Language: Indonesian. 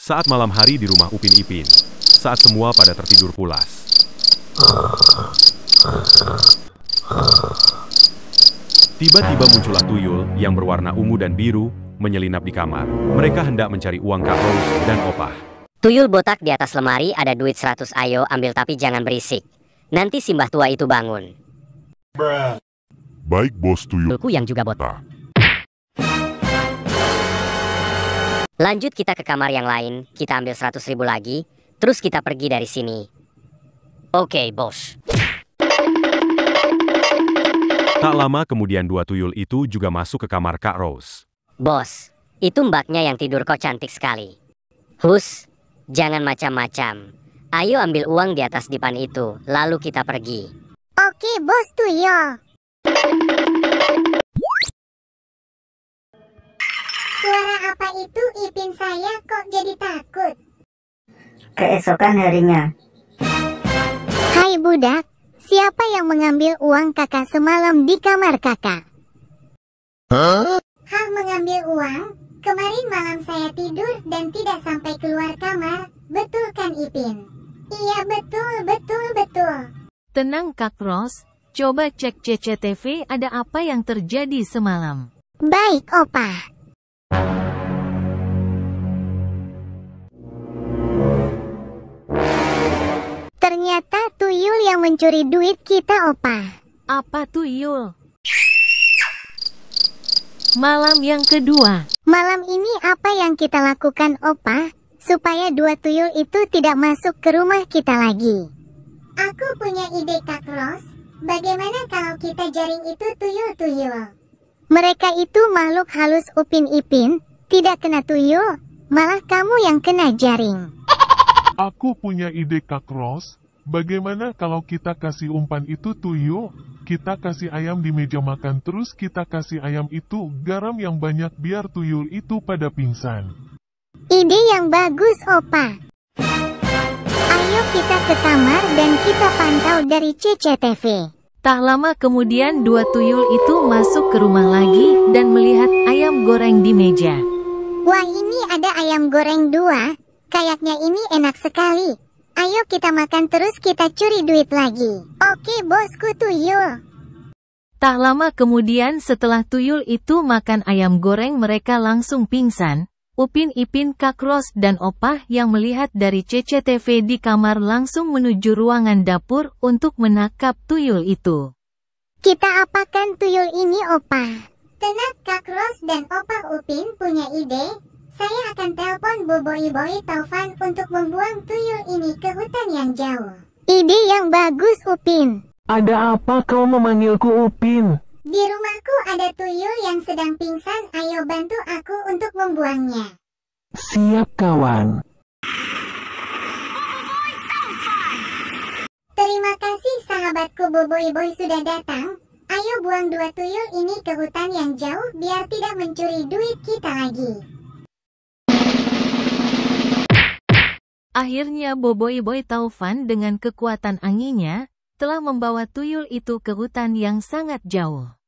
Saat malam hari di rumah Upin Ipin, saat semua pada tertidur pulas. Tiba-tiba muncullah tuyul yang berwarna ungu dan biru, menyelinap di kamar. Mereka hendak mencari uang Kak dan Opah. Tuyul botak di atas lemari ada duit 100 ayo ambil tapi jangan berisik. Nanti simbah tua itu bangun. Baik bos tuyul. Tuyulku yang juga botak. Lanjut kita ke kamar yang lain, kita ambil 100 ribu lagi, terus kita pergi dari sini. Oke, okay, bos. Tak lama kemudian dua tuyul itu juga masuk ke kamar Kak Rose. Bos, itu mbaknya yang tidur kok cantik sekali. Hus, jangan macam-macam. Ayo ambil uang di atas dipan itu, lalu kita pergi. Oke, okay, bos tuyul. Suara apa itu Ipin saya kok jadi takut? Keesokan harinya. Hai budak, siapa yang mengambil uang kakak semalam di kamar kakak? Hah? Hah mengambil uang? Kemarin malam saya tidur dan tidak sampai keluar kamar, betul kan Ipin? Iya betul, betul, betul. Tenang Kak Ros, coba cek CCTV ada apa yang terjadi semalam. Baik, Opa. mencuri duit kita, Opa. Apa tuh, Yul? Malam yang kedua. Malam ini apa yang kita lakukan, Opa? Supaya dua tuyul itu tidak masuk ke rumah kita lagi. Aku punya ide, Kak Ros. Bagaimana kalau kita jaring itu tuyul-tuyul? Mereka itu makhluk halus upin-ipin, tidak kena tuyul, malah kamu yang kena jaring. Aku punya ide, Kak Ros. Bagaimana kalau kita kasih umpan itu tuyul, kita kasih ayam di meja makan terus kita kasih ayam itu garam yang banyak biar tuyul itu pada pingsan. Ide yang bagus, Opa. Ayo kita ke kamar dan kita pantau dari CCTV. Tak lama kemudian dua tuyul itu masuk ke rumah lagi dan melihat ayam goreng di meja. Wah ini ada ayam goreng dua, kayaknya ini enak sekali. Ayo kita makan terus kita curi duit lagi. Oke bosku tuyul. Tak lama kemudian setelah tuyul itu makan ayam goreng mereka langsung pingsan. Upin Ipin kak ros dan Opah yang melihat dari CCTV di kamar langsung menuju ruangan dapur untuk menangkap tuyul itu. Kita apakan tuyul ini Opah? tenat kak ros dan Opah Upin punya ide. Saya akan telepon Boboiboy Taufan untuk membuang tuyul ini ke hutan yang jauh. Ide yang bagus, Upin. Ada apa kau memanggilku Upin? Di rumahku ada tuyul yang sedang pingsan, ayo bantu aku untuk membuangnya. Siap, kawan. Terima kasih sahabatku Boboiboy Boy sudah datang. Ayo buang dua tuyul ini ke hutan yang jauh biar tidak mencuri duit kita lagi. Akhirnya Boboiboy Boy Taufan dengan kekuatan anginnya, telah membawa tuyul itu ke hutan yang sangat jauh.